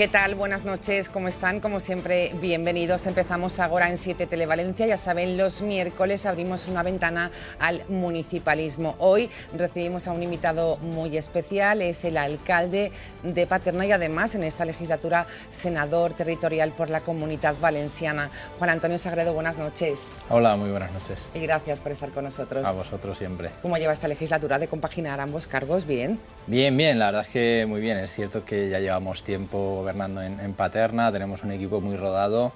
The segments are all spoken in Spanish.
¿Qué tal? Buenas noches, ¿cómo están? Como siempre, bienvenidos. Empezamos ahora en 7 Televalencia. Ya saben, los miércoles abrimos una ventana al municipalismo. Hoy recibimos a un invitado muy especial, es el alcalde de Paterna y además en esta legislatura senador territorial por la Comunidad Valenciana. Juan Antonio Sagredo, buenas noches. Hola, muy buenas noches. Y gracias por estar con nosotros. A vosotros siempre. ¿Cómo lleva esta legislatura de compaginar ambos cargos? ¿Bien? Bien, bien, la verdad es que muy bien. Es cierto que ya llevamos tiempo Fernando en, Paterna, tenemos un equipo muy rodado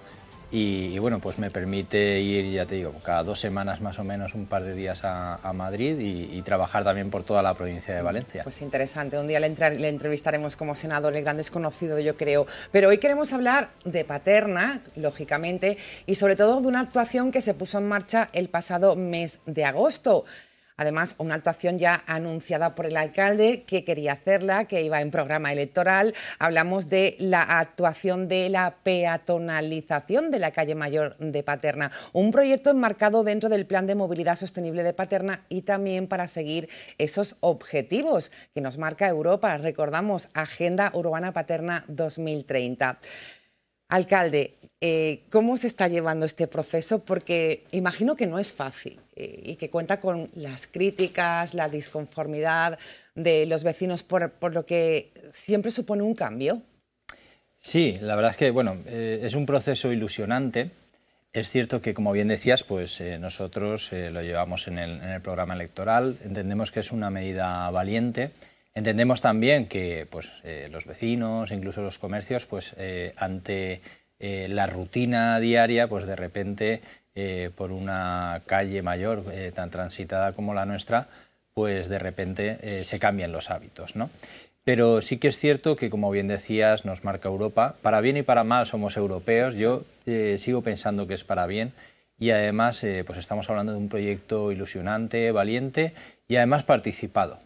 y, bueno, pues me permite ir, ya te digo, cada dos semanas más o menos un par de días a, Madrid y, trabajar también por toda la provincia de Valencia. Pues interesante, un día le, le, entrevistaremos como senador, el gran desconocido yo creo, pero hoy queremos hablar de Paterna, lógicamente, y sobre todo de una actuación que se puso en marcha el pasado mes de agosto. Además, una actuación ya anunciada por el alcalde que quería hacerla, que iba en programa electoral. Hablamos de la actuación de la peatonalización de la calle mayor de Paterna, un proyecto enmarcado dentro del Plan de Movilidad Sostenible de Paterna y también para seguir esos objetivos que nos marca Europa. Recordamos, Agenda Urbana Paterna 2030. Alcalde, eh, ¿cómo se está llevando este proceso? Porque imagino que no es fácil y que cuenta con las críticas, la disconformidad de los vecinos, por, lo que siempre supone un cambio. Sí, la verdad es que bueno, eh, es un proceso ilusionante. Es cierto que, como bien decías, pues eh, nosotros eh, lo llevamos en el, en programa electoral, entendemos que es una medida valiente, entendemos también que pues, los vecinos, incluso los comercios, pues ante la rutina diaria, pues de repente eh, por una calle mayor eh, tan transitada como la nuestra, pues de repente eh, se cambian los hábitos. ¿no? Pero sí que es cierto que, como bien decías, nos marca Europa. Para bien y para mal somos europeos. Yo sigo pensando que es para bien. Y además, pues estamos hablando de un proyecto ilusionante, valiente y además participado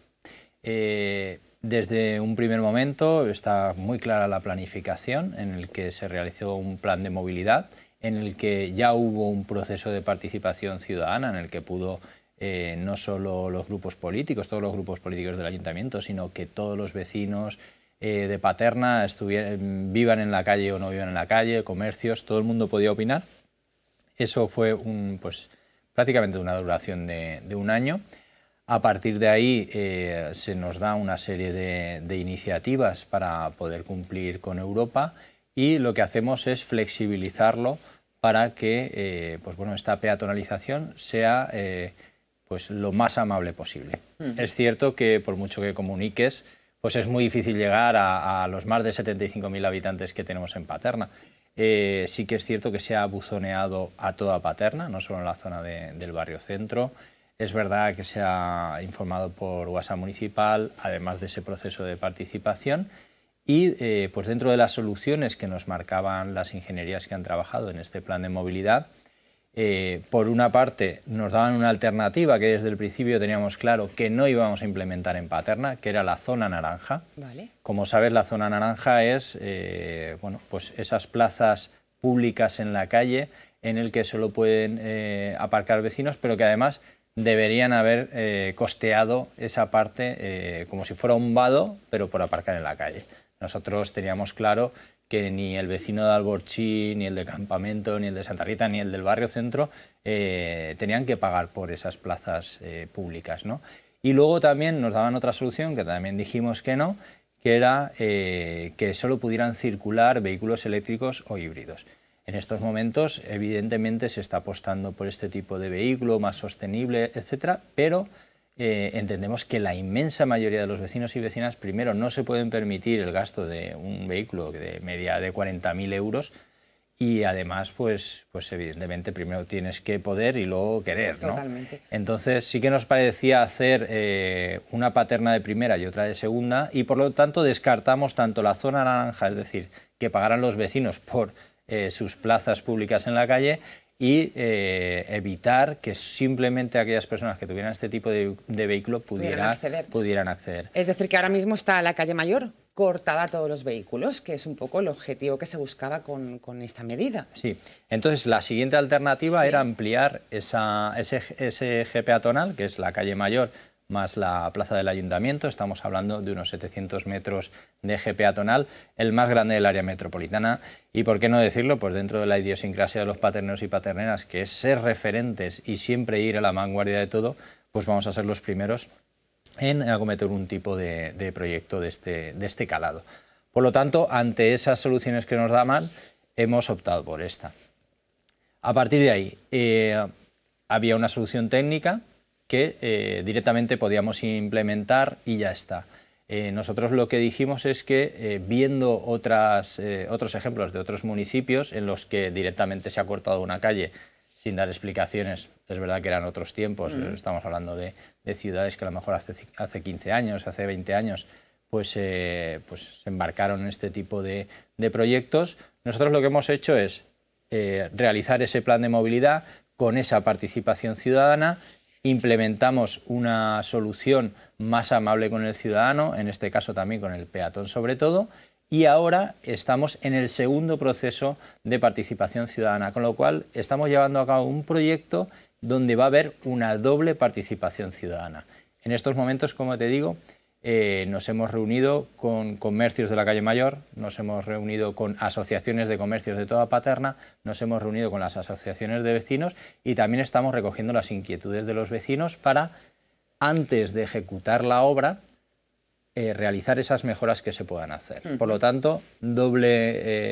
desde un primer momento está muy clara la planificación en el que se realizó un plan de movilidad en el que ya hubo un proceso de participación ciudadana, en el que pudo eh, no solo los grupos políticos, todos los grupos políticos del ayuntamiento, sino que todos los vecinos eh, de Paterna vivan en la calle o no vivan en la calle, comercios, todo el mundo podía opinar. Eso fue un, pues, prácticamente una duración de, un año. A partir de ahí eh, se nos da una serie de iniciativas para poder cumplir con Europa y lo que hacemos es flexibilizarlo para que eh, pues bueno, esta peatonalización sea eh, pues lo más amable posible. Es cierto que por mucho que comuniques, pues es muy difícil llegar a, los más de 75.000 habitantes que tenemos en Paterna. Eh, sí que es cierto que se ha buzoneado a toda Paterna, no solo en la zona del barrio centro. Es verdad que se ha informado por WhatsApp municipal, además de ese proceso de participación. Y eh, pues dentro de las soluciones que nos marcaban las ingenierías que han trabajado en este plan de movilidad, eh, por una parte nos daban una alternativa que desde el principio teníamos claro que no íbamos a implementar en Paterna, que era la zona naranja. Como sabes, la zona naranja es eh, pues esas plazas públicas en la calle en el que solo pueden aparcar vecinos, pero que además deberían haber costeado esa parte como si fuera un vado, pero por aparcar en la calle. Nosotros teníamos claro que ni el vecino de Alborchí, ni el de Campamento, ni el de Santa Rita, ni el del barrio centro eh, tenían que pagar por esas plazas eh, públicas. Y luego también nos daban otra solución, que también dijimos que no, que era eh, que solo pudieran circular vehículos eléctricos o híbridos. En estos momentos, evidentemente, se está apostando por este tipo de vehículo más sostenible, etcétera, pero eh, entendemos que la inmensa mayoría de los vecinos y vecinas, primero, no se pueden permitir el gasto de un vehículo de media de 40.000 euros y además, pues, pues evidentemente, primero tienes que poder y luego querer. ¿no? Entonces, sí que nos parecía hacer eh, una paterna de primera y otra de segunda y, por lo tanto, descartamos tanto la zona naranja, es decir, que pagaran los vecinos por eh, sus plazas públicas en la calle, y eh, evitar que simplemente aquellas personas que tuvieran este tipo de, vehículo pudieran acceder. Es decir, que ahora mismo está la calle mayor cortada a todos los vehículos, que es un poco el objetivo que se buscaba con, esta medida. Sí, entonces la siguiente alternativa era ampliar esa, ese, ese eje peatonal, que es la calle mayor, más la plaza del ayuntamiento. Estamos hablando de unos 700 metros de eje peatonal, el más grande del área metropolitana. Y por qué no decirlo, pues dentro de la idiosincrasia de los paternos y paterneras, que es ser referentes y siempre ir a la vanguardia de todo, pues vamos a ser los primeros en acometer un tipo de, proyecto de este, de este calado. Por lo tanto, ante esas soluciones que nos da mal, hemos optado por esta. A partir de ahí, eh, había una solución técnica que eh, directamente podíamos implementar y ya está. Eh, nosotros lo que dijimos es que eh, viendo otros ejemplos de otros municipios en los que directamente se ha cortado una calle sin dar explicaciones, es verdad que eran otros tiempos, estamos hablando de, ciudades que a lo mejor hace, 15 años, hace 20 años, pues, pues se embarcaron en este tipo de, proyectos. Nosotros lo que hemos hecho es realizar ese plan de movilidad con esa participación ciudadana implementamos una solución más amable con el ciudadano, en este caso también con el peatón sobre todo, y ahora estamos en el segundo proceso de participación ciudadana, con lo cual estamos llevando a cabo un proyecto donde va a haber una doble participación ciudadana. En estos momentos, como te digo, eh, nos hemos reunido con comercios de la calle Mayor, nos hemos reunido con asociaciones de comercios de toda Paterna, nos hemos reunido con las asociaciones de vecinos y también estamos recogiendo las inquietudes de los vecinos para, antes de ejecutar la obra, eh, realizar esas mejoras que se puedan hacer. Por lo tanto, doble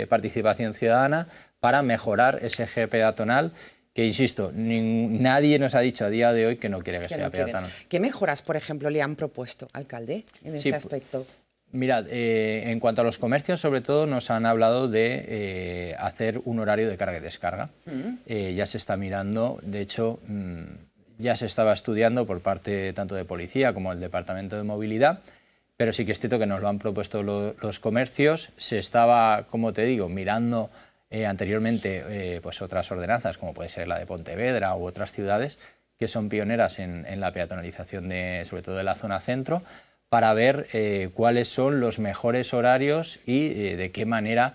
eh, participación ciudadana para mejorar ese eje peatonal que insisto, nadie nos ha dicho a día de hoy que no quiere que, sea no ¿Qué mejoras, por ejemplo, le han propuesto, alcalde, en este aspecto? Mirad, eh, en cuanto a los comercios, sobre todo nos han hablado de eh, hacer un horario de carga y descarga. Mm. Eh, ya se está mirando, de hecho, mm, ya se estaba estudiando por parte tanto de policía como del Departamento de Movilidad, pero sí que es cierto que nos lo han propuesto los comercios. Se estaba, como te digo, mirando eh, anteriormente eh, pues otras ordenanzas, como puede ser la de Pontevedra u otras ciudades, que son pioneras en, la peatonalización, de, sobre todo de la zona centro, para ver eh, cuáles son los mejores horarios y de qué manera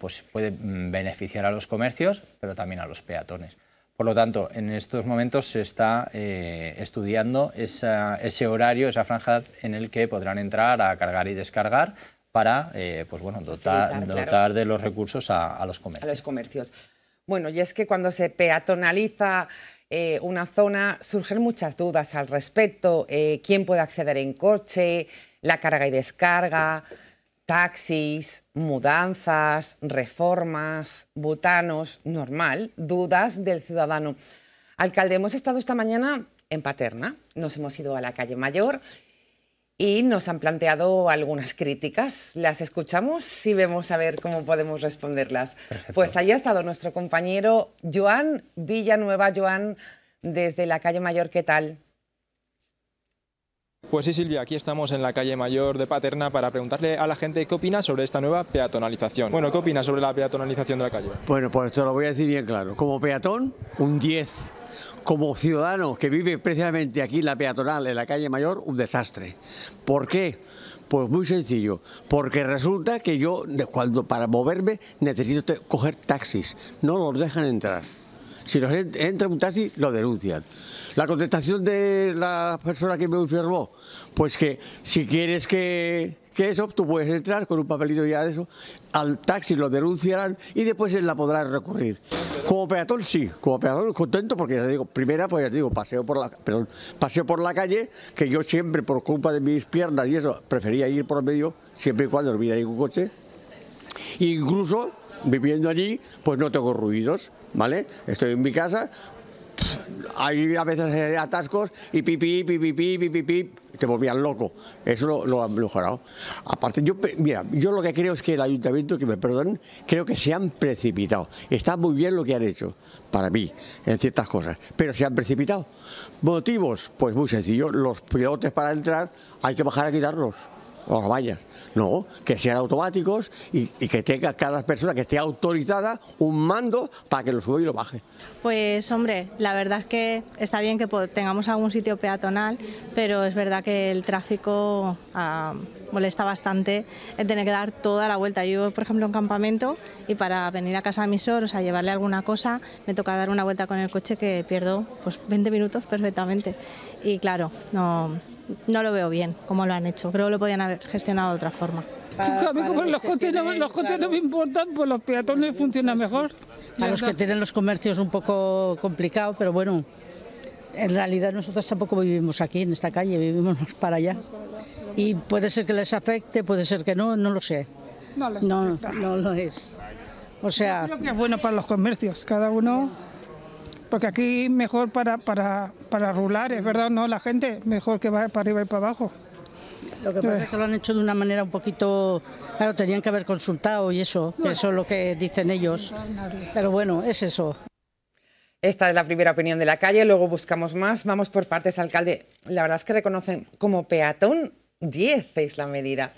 pues puede mm, beneficiar a los comercios, pero también a los peatones. Por lo tanto, en estos momentos se está estudiando ese horario, esa franja en el que podrán entrar a cargar y descargar para eh, pues bueno, dotar, de los recursos a, los comercios. Bueno, y es que cuando se peatonaliza eh, una zona surgen muchas dudas al respecto. Eh, ¿Quién puede acceder en coche? La carga y descarga, taxis, mudanzas, reformas, butanos, normal, dudas del ciudadano. Alcalde, hemos estado esta mañana en Paterna, nos hemos ido a la calle Mayor y nos han planteado algunas críticas. Las escuchamos y vemos a ver cómo podemos responderlas. Pues ahí ha estado nuestro compañero Joan Villanueva. Joan, desde la calle Mayor, ¿qué tal? Pues sí, Silvia, aquí estamos en la calle mayor de Paterna para preguntarle a la gente qué opina sobre esta nueva peatonalización. Bueno, ¿qué opina sobre la peatonalización de la calle? Bueno, pues te lo voy a decir bien claro. Como peatón, un 10 como ciudadano que vive precisamente aquí en la peatonal, en la calle Mayor, un desastre. ¿Por qué? Pues muy sencillo, porque resulta que yo para moverme necesito coger taxis, no los dejan entrar. Si los entra un taxi, lo denuncian. La contestación de la persona que me informó, pues que si quieres que que eso tú puedes entrar con un papelito ya de eso, al taxi lo denunciarán y después él la podrá recurrir. Como peatón sí, como peatón contento porque ya digo, primera pues ya digo, paseo por la, paseo por la calle, que yo siempre por culpa de mis piernas y eso, prefería ir por medio, siempre y cuando no hubiera ningún coche. incluso viviendo allí, pues no tengo ruidos, ¿vale? Estoy en mi casa, hay a veces eh, atascos y pipi, pipi, pipi, te volvían loco. Eso lo, lo, han mejorado. Aparte, yo, mira, yo lo que creo es que el ayuntamiento, que me perdonen, creo que se han precipitado. Está muy bien lo que han hecho, para mí, en ciertas cosas, pero se han precipitado. ¿Motivos? Pues muy sencillo, los pilotes para entrar hay que bajar a quitarlos o oh, No, que sean automáticos y, que tenga cada persona que esté autorizada un mando para que lo suba y lo baje. Pues hombre, la verdad es que está bien que tengamos algún sitio peatonal, pero es verdad que el tráfico ah, molesta bastante el tener que dar toda la vuelta. Yo, por ejemplo, en campamento y para venir a casa de mis oros a llevarle alguna cosa, me toca dar una vuelta con el coche que pierdo pues 20 minutos perfectamente. Y claro, no, no lo veo bien como lo han hecho. Creo que lo podían haber gestionado de otra forma. a mí los coches, no, los coches no me importan, pues los peatones funcionan pues mejor. A los que tienen los comercios un poco complicado, pero bueno, en realidad nosotros tampoco vivimos aquí, en esta calle, vivimos para allá. Y puede ser que les afecte, puede ser que no, no lo sé. No, les no, no, lo es. O sea... Yo creo que es bueno para los comercios, cada uno porque aquí mejor para, para, para rular, es verdad, no la gente, mejor que va para arriba y para abajo. Lo que pasa es que lo han hecho de una manera un poquito, claro, tenían que haber consultado y eso, que eso es lo que dicen ellos. Pero bueno, es eso. Esta es la primera opinión de la calle, luego buscamos más. Vamos por partes, alcalde. La verdad es que reconocen como peatón 10 es la medida.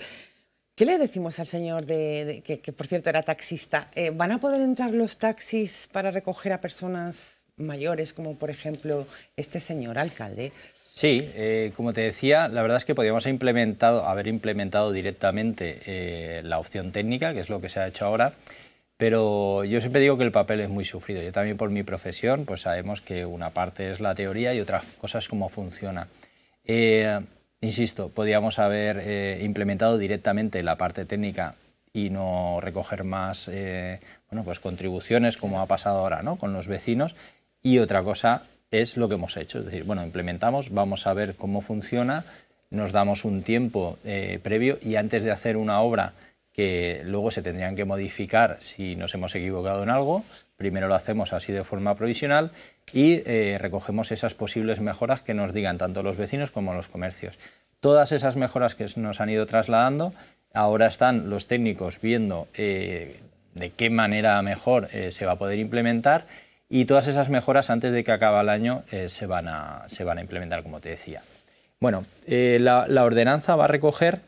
¿Qué le decimos al señor de, que, por cierto era taxista? Eh, ¿Van a poder entrar los taxis para recoger a personas mayores, como por ejemplo este señor alcalde. Sí, eh, como te decía, la verdad es que podríamos haber implementado directamente eh, la opción técnica, que es lo que se ha hecho ahora, pero yo siempre digo que el papel es muy sufrido. Yo también por mi profesión, pues sabemos que una parte es la teoría y otra cosa es cómo funciona. Eh, insisto, podríamos haber implementado directamente la parte técnica y no recoger más bueno, pues contribuciones como ha pasado ahora ¿no? con los vecinos y otra cosa es lo que hemos hecho. Es decir, bueno, implementamos, vamos a ver cómo funciona, nos damos un tiempo eh, previo y antes de hacer una obra que luego se tendrían que modificar si nos hemos equivocado en algo, primero lo hacemos así de forma provisional y eh, recogemos esas posibles mejoras que nos digan tanto los vecinos como los comercios. Todas esas mejoras que nos han ido trasladando, ahora están los técnicos viendo eh, de qué manera mejor se va a poder implementar y todas esas mejoras antes de que acabe el año eh, se, van a, se, van a, implementar, como te decía. Bueno, eh, la, ordenanza va a recoger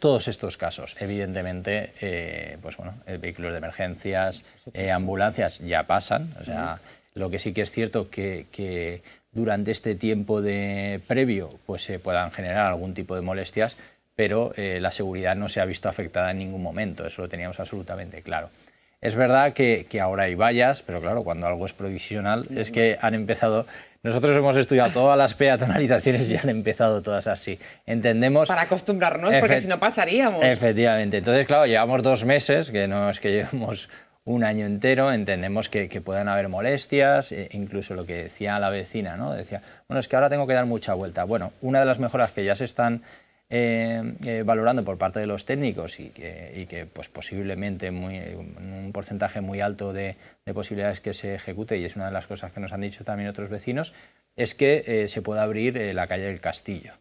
todos estos casos. Evidentemente, eh, pues bueno, vehículos de emergencias, ambulancias ya pasan. O sea, lo que sí que es cierto que, que durante este tiempo de previo pues se puedan generar algún tipo de molestias, pero la seguridad no se ha visto afectada en ningún momento. Eso lo teníamos absolutamente claro. Es verdad que, ahora hay vallas, pero claro, cuando algo es provisional es que han empezado nosotros hemos estudiado todas las peatonalizaciones y han empezado todas así. Entendemos. Para acostumbrarnos, porque si no pasaríamos. Efectivamente. Entonces, claro, llevamos dos meses, que no es que llevemos un año entero, entendemos que, puedan haber molestias, e incluso lo que decía la vecina, ¿no? Decía, bueno, es que ahora tengo que dar mucha vuelta. Bueno, una de las mejoras que ya se están Em, eh, valorando por parte de los técnicos y que, y que pues posiblemente un porcentaje muy alto de, posibilidades que se ejecute, y es una de las cosas que nos han dicho también otros vecinos, es que eh, se pueda abrir eh, la calle del Castillo.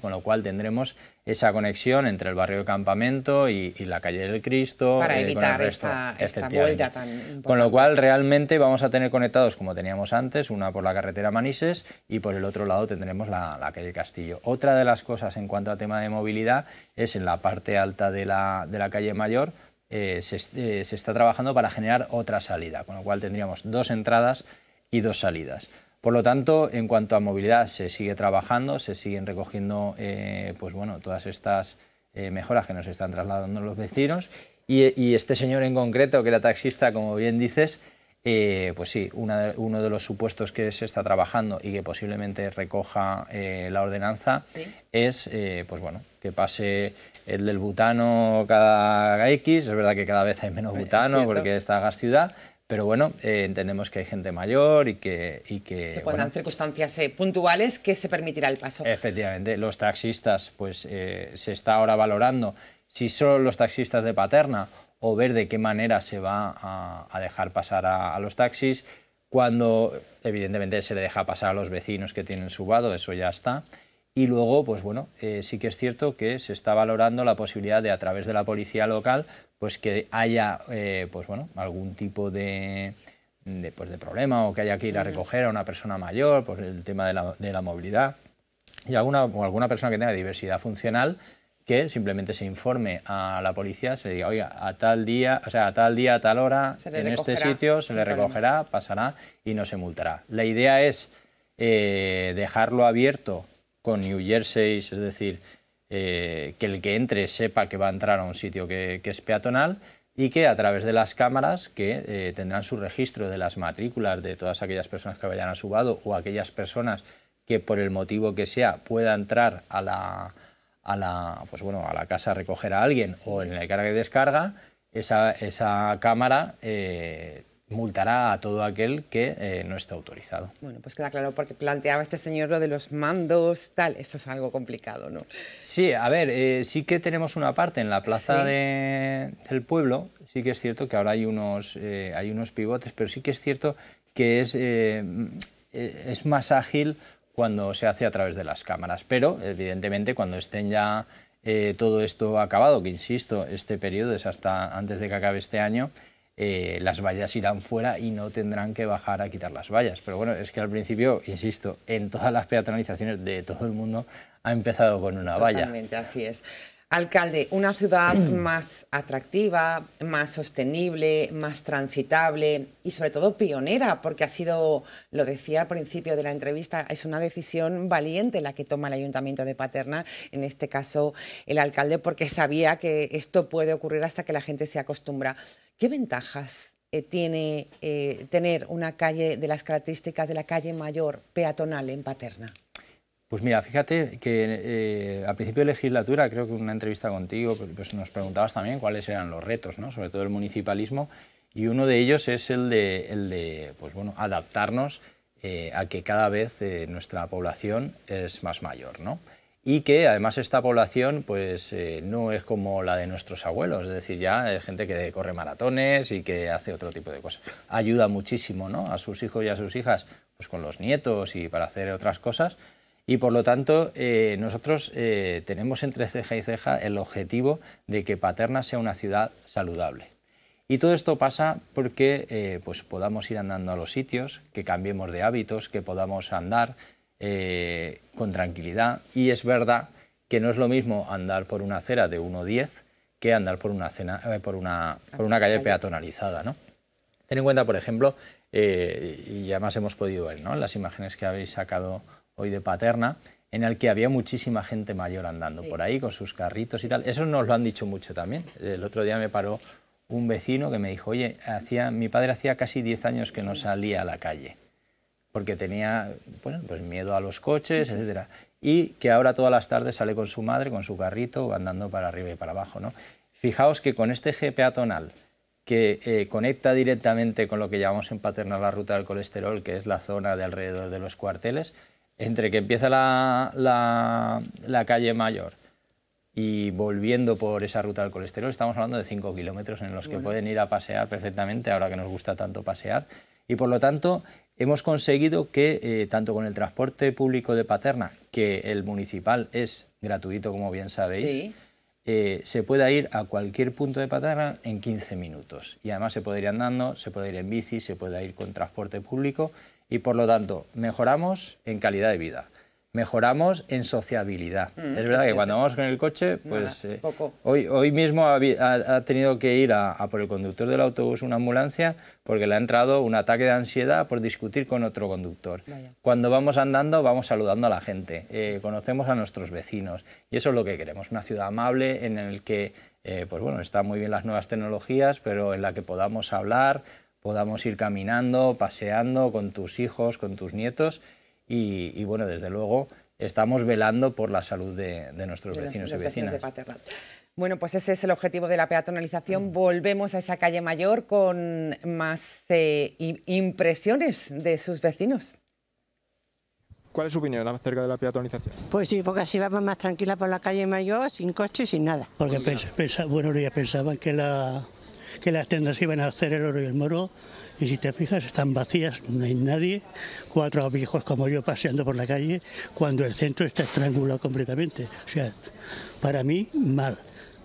Con lo cual tendremos esa conexión entre el barrio de Campamento y, la calle del Cristo. Para eh, evitar esta, vuelta tan Con lo cual realmente vamos a tener conectados, como teníamos antes, una por la carretera Manises y por el otro lado tendremos la, calle Castillo. Otra de las cosas en cuanto a tema de movilidad es en la parte alta de la, de la calle Mayor, eh, eh, se está trabajando para generar otra salida, con lo cual tendríamos dos entradas y dos salidas. Por lo tanto, en cuanto a movilidad, se sigue trabajando, se siguen recogiendo eh, pues bueno, todas estas eh, mejoras que nos están trasladando los vecinos. Y, este señor en concreto, que era taxista, como bien dices, eh, pues sí, uno de los supuestos que se está trabajando y que posiblemente recoja la ordenanza es pues bueno, que pase el del butano cada X. Es verdad que cada vez hay menos butano porque está gas ciudad, pero bueno, eh, entendemos que hay gente mayor y que... Y que circunstancias eh, puntuales que se permitirá el paso. Efectivamente, los taxistas, pues eh, se está ahora valorando si son los taxistas de Paterna o ver de qué manera se va a, dejar pasar a, los taxis, cuando evidentemente se le deja pasar a los vecinos que tienen su vado, eso ya está. Y luego, pues bueno, eh, sí que es cierto que se está valorando la posibilidad de, a través de la policía local, pues que haya, eh, pues bueno, algún tipo de, pues de, problema o que haya que ir a recoger a una persona mayor, por el tema de la, de la movilidad, y alguna, o alguna persona que tenga diversidad funcional, que simplemente se informe a la policía, se le diga, oiga, a tal día, o sea, a tal día, a tal hora, en este sitio, se le recogerá, pasará y no se multará. La idea es eh, dejarlo abierto con New Jersey, es decir, eh, que el que entre sepa que va a entrar a un sitio que, es peatonal y que a través de las cámaras que eh, tendrán su registro de las matrículas de todas aquellas personas que vayan a su lado o aquellas personas que por el motivo que sea pueda entrar a la, la, pues bueno, a la casa a recoger a alguien o en la carga y descarga, esa, cámara eh, multará a todo aquel que eh, no esté autorizado. Bueno, pues queda claro porque planteaba este señor lo de los mandos, tal, esto es algo complicado, ¿no? Sí, a ver, eh, sí que tenemos una parte en la plaza del pueblo, sí que es cierto que ahora hay unos, eh, hay unos pivotes, pero sí que es cierto que es, es más ágil cuando se hace a través de las cámaras, pero evidentemente cuando estén ya todo esto acabado, que insisto, este periodo es hasta antes de que acabe este año, eh, las vallas irán fuera y no tendrán que bajar a quitar las vallas. Pero bueno, es que al principio, insisto, en todas las peatonalizaciones de todo el mundo ha empezado con una valla. Totalmente, así es. Alcalde, una ciudad más atractiva, más sostenible, más transitable y sobre todo pionera, porque ha sido, lo decía al principio de la entrevista, es una decisión valiente la que toma el Ayuntamiento de Paterna, en este caso el alcalde, porque sabía que esto puede ocurrir hasta que la gente se acostumbra. ¿Qué ventajas eh, tiene eh, tener una calle de las características de la calle mayor peatonal en Paterna? Pues mira, fíjate que eh, a principio de legislatura, creo que en una entrevista contigo, pues, pues nos preguntabas también cuáles eran los retos, ¿no? sobre todo el municipalismo, y uno de ellos es el de, el de pues bueno, adaptarnos eh, a que cada vez eh, nuestra población es más mayor, ¿no? Y que además esta población pues, eh, no es como la de nuestros abuelos, es decir, ya hay gente que corre maratones y que hace otro tipo de cosas. Ayuda muchísimo ¿no? a sus hijos y a sus hijas pues, con los nietos y para hacer otras cosas, y por lo tanto eh, nosotros eh, tenemos entre ceja y ceja el objetivo de que Paterna sea una ciudad saludable. Y todo esto pasa porque eh, pues podamos ir andando a los sitios, que cambiemos de hábitos, que podamos andar con tranquilidad. Y es verdad que no es lo mismo andar por una acera de 1.10 que andar por una, por una, una calle peatonalizada. ¿no? Ten en cuenta, por ejemplo, y además hemos podido ver ¿no? las imágenes que habéis sacado hoy de Paterna, en el que había muchísima gente mayor andando por ahí con sus carritos y tal. Eso nos lo han dicho mucho también. El otro día me paró un vecino que me dijo, oye, hacía, mi padre hacía casi 10 años que no salía a la calle, porque tenía bueno, pues miedo a los coches, etc. etcétera, y que ahora todas las tardes sale con su madre, con su carrito, andando para arriba y para abajo. ¿no? Fijaos que con este eje peatonal, que eh, conecta directamente con lo que llamamos en Paterna la ruta del colesterol, que es la zona de alrededor de los cuarteles, entre que empieza la, calle mayor y volviendo por esa ruta del colesterol, estamos hablando de 5 kilómetros en los que pueden ir a pasear perfectamente, ahora que nos gusta tanto pasear. Y por lo tanto, hemos conseguido que, eh, tanto con el transporte público de Paterna, que el municipal es gratuito, como bien sabéis, eh, se pueda ir a cualquier punto de Paterna en 15 minutos. Y además se puede ir andando, se puede ir en bici, se puede ir con transporte público y por lo tanto mejoramos en calidad de vida mejoramos en sociabilidad. Mm, es verdad que cuando vamos con el coche, pues eh, hoy, hoy mismo ha, tenido que ir a, por el conductor del autobús una ambulancia porque le ha entrado un ataque de ansiedad por discutir con otro conductor. Cuando vamos andando, vamos saludando a la gente, eh, conocemos a nuestros vecinos y eso es lo que queremos, una ciudad amable en la que, eh, pues bueno, están muy bien las nuevas tecnologías, pero en la que podamos hablar, podamos ir caminando, paseando con tus hijos, con tus nietos y, bueno, desde luego estamos velando por la salud de, nuestros vecinos y vecinas. bueno, pues ese es el objetivo de la peatonalización. Mm. Volvemos a esa calle mayor con más eh, impresiones de sus vecinos. ¿Cuál es su opinión acerca de la peatonalización? Pues sí, porque así vamos más tranquila por la calle mayor, sin coche, sin nada. Porque pensaba, bueno, ya pensaban que la que las tiendas iban a hacer el oro y el moro, y si te fijas están vacías, no hay nadie, cuatro viejos como yo paseando por la calle, cuando el centro está estrangulado completamente. O sea, para mí mal,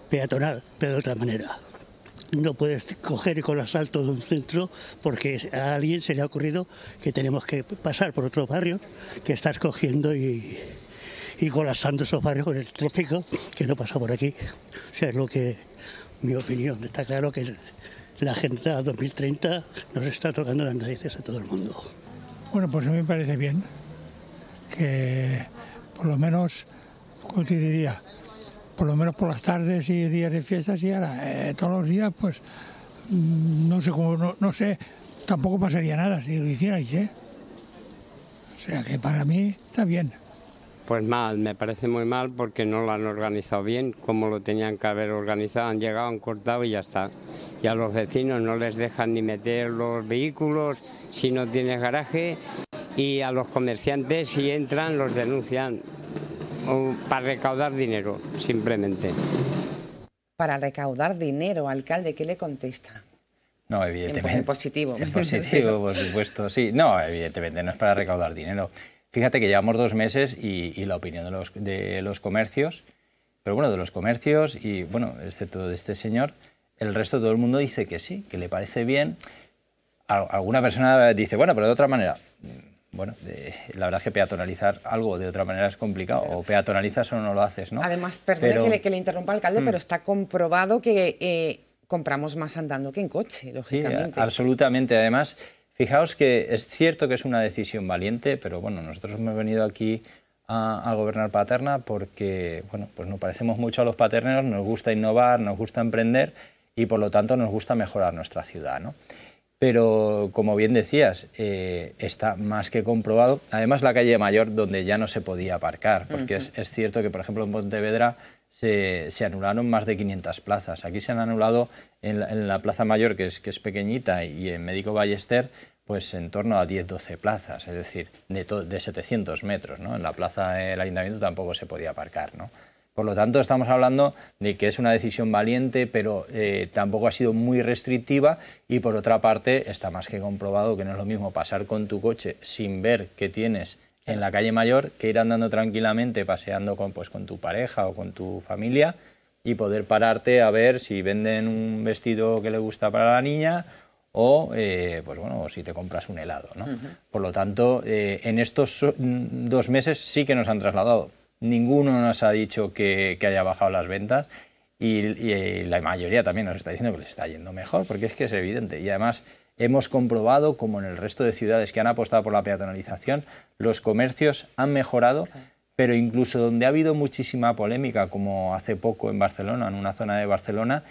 peatonal, pero de otra manera. No puedes coger con colapsar todo de un centro porque a alguien se le ha ocurrido que tenemos que pasar por otro barrio que estás cogiendo y, y colapsando esos barrios con el tráfico que no pasa por aquí. O sea, es lo que mi opinión. Está claro que la Agenda 2030 nos está tocando las narices a todo el mundo. Bueno, pues a mí me parece bien que por lo menos, ¿cómo te diría? Por lo menos por las tardes y días de fiestas y ahora, eh, todos los días, pues mm, no sé cómo, no, sé, tampoco pasaría nada si lo hicierais, ¿eh? O sea que para mí está bien. Pues mal, me parece muy mal porque no lo han organizado bien, como lo tenían que haber organizado. Han llegado, han cortado y ya está. Y a los vecinos no les dejan ni meter los vehículos si no tienes garaje. Y a los comerciantes si entran los denuncian para recaudar dinero, simplemente. Para recaudar dinero, alcalde, ¿qué le contesta? No, evidentemente. En positivo. En positivo, por supuesto, sí. No, evidentemente, no es para recaudar dinero. Fíjate que llevamos dos meses y, la opinión de los, comercios, pero bueno, de los comercios y bueno, excepto de este señor, el resto de todo el mundo dice que sí, que le parece bien. Alguna persona dice, bueno, pero de otra manera. Mm, bueno, la verdad es que peatonalizar algo de otra manera es complicado, o peatonalizas o no lo haces, ¿no? Además, perdone que, le, interrumpa, alcalde, caldo mm. pero está comprobado que eh, compramos más andando que en coche, lógicamente. absolutamente, además... Fijaos que es cierto que es una decisión valiente, pero bueno, nosotros hemos venido aquí a, gobernar Paterna porque, bueno, pues nos parecemos mucho a los paterneros, nos gusta innovar, nos gusta emprender y por lo tanto nos gusta mejorar nuestra ciudad, ¿no? Pero como bien decías, eh, está más que comprobado. Además, la calle Mayor, donde ya no se podía aparcar, porque es cierto que, por ejemplo, en Pontevedra se, anularon más de 500 plazas. Aquí se han anulado en la, Plaza Mayor, que es, que es pequeñita, y en Médico Ballester, pues en torno a 10-12 plazas, es decir, de, 700 metros. ¿no? En la plaza del eh, ayuntamiento tampoco se podía aparcar. Por lo tanto, estamos hablando de que es una decisión valiente, pero eh, tampoco ha sido muy restrictiva y por otra parte está más que comprobado que no es lo mismo pasar con tu coche sin ver que tienes en la calle mayor que ir andando tranquilamente, paseando con, pues, con tu pareja o con tu familia y poder pararte a ver si venden un vestido que le gusta para la niña o eh, pues bueno, si te compras un helado. Por lo tanto, eh, en estos mm, dos meses sí que nos han trasladado. Ninguno nos ha dicho que, haya bajado las ventas y, y, eh, la mayoría también nos está diciendo que les está yendo mejor, porque es que es evidente. Y además hemos comprobado, como en el resto de ciudades que han apostado por la peatonalización, los comercios han mejorado, pero incluso donde ha habido muchísima polémica, como hace poco en Barcelona, en una zona de Barcelona,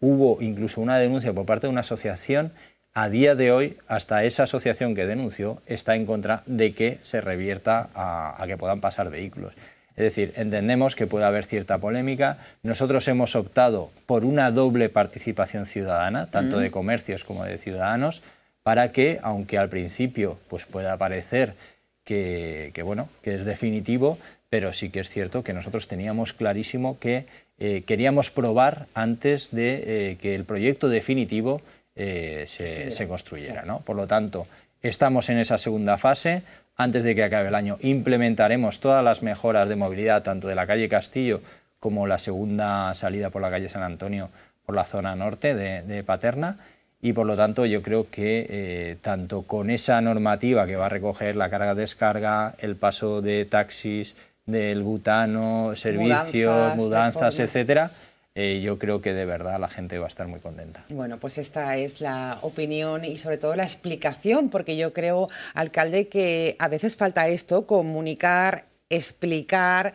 hubo incluso una denuncia por parte de una asociación. A día de hoy, hasta esa asociación que denunció está en contra de que se revierta a, que puedan pasar vehículos. Es decir, entendemos que puede haber cierta polémica. Nosotros hemos optado por una doble participación ciudadana, tanto de comercios como de ciudadanos, para que, aunque al principio pues, pueda parecer que, bueno, que es definitivo, pero sí que es cierto que nosotros teníamos clarísimo que eh, queríamos probar antes de eh, que el proyecto definitivo eh, se, se, construyera. ¿no? Por lo tanto, estamos en esa segunda fase antes de que acabe el año. Implementaremos todas las mejoras de movilidad, tanto de la calle Castillo como la segunda salida por la calle San Antonio por la zona norte de, Paterna. Y por lo tanto yo creo que eh, tanto con esa normativa que va a recoger la carga-descarga, el paso de taxis, del butano, servicios, mudanzas, mudanzas etcétera, eh, yo creo que de verdad la gente va a estar muy contenta. Bueno, pues esta es la opinión y sobre todo la explicación, porque yo creo, alcalde, que a veces falta esto, comunicar, explicar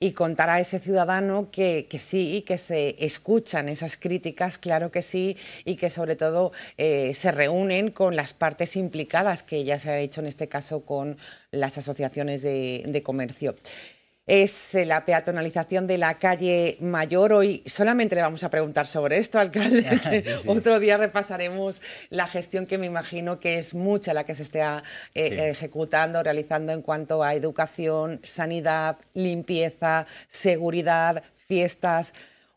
y contar a ese ciudadano que, sí, que se escuchan esas críticas, claro que sí, y que sobre todo eh, se reúnen con las partes implicadas, que ya se ha hecho en este caso con las asociaciones de comercio es eh, la peatonalización de la calle Mayor. Hoy solamente le vamos a preguntar sobre esto, alcalde. Otro día repasaremos la gestión que me imagino que es mucha la que se está eh, ejecutando, realizando en cuanto a educación, sanidad, limpieza, seguridad, fiestas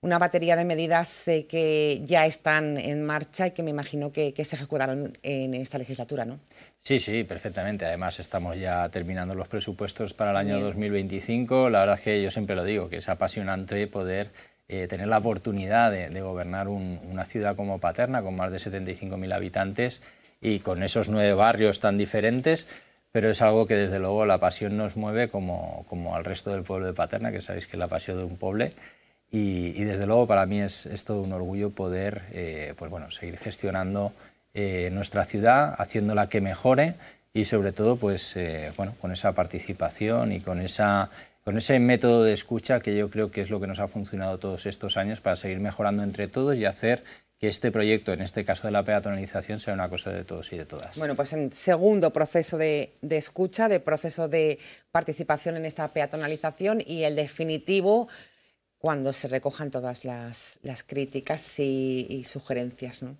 una batería de medidas eh, que ya están en marcha y que me imagino que, se ejecutarán en esta legislatura, ¿no? Sí, sí, perfectamente. Además, estamos ya terminando los presupuestos para el año 2025. La verdad es que yo siempre lo digo, que es apasionante poder eh, tener la oportunidad de, gobernar una ciudad como Paterna, con más de 75.000 habitantes y con esos nueve barrios tan diferentes pero es algo que desde luego la pasión nos mueve como, como al resto del pueblo de Paterna, que sabéis que es la pasión de un pueblo, y, desde luego para mí es, todo un orgullo poder eh, pues bueno, seguir gestionando eh, nuestra ciudad, haciéndola que mejore y sobre todo pues, eh, bueno, con esa participación y con, esa, con ese método de escucha que yo creo que es lo que nos ha funcionado todos estos años para seguir mejorando entre todos y hacer que este proyecto, en este caso de la peatonalización, sea una cosa de todos y de todas. Bueno, pues en segundo proceso de, de escucha, de proceso de participación en esta peatonalización y el definitivo cuando se recojan todas las, críticas y, sugerencias. ¿no?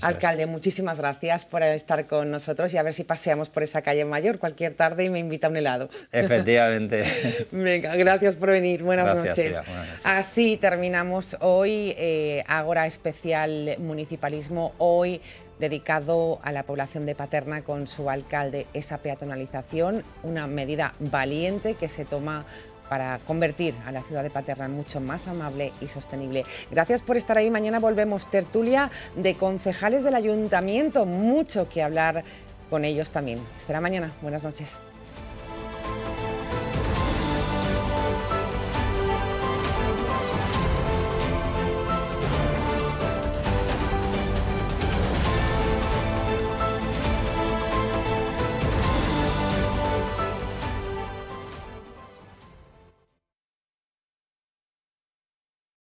Alcalde, muchísimas gracias por estar con nosotros y a ver si paseamos por esa calle mayor cualquier tarde y me invita a un helado. Efectivamente. Venga, gracias por venir. Buenas, noches. Así terminamos hoy eh, Especial Municipalismo. Hoy dedicado a la población de Paterna con su alcalde esa peatonalización, una medida valiente que se toma para convertir a la ciudad de Paterna mucho más amable y sostenible. Gracias por estar ahí. Mañana volvemos tertulia de concejales del ayuntamiento. Mucho que hablar con ellos también. Será mañana. Buenas noches.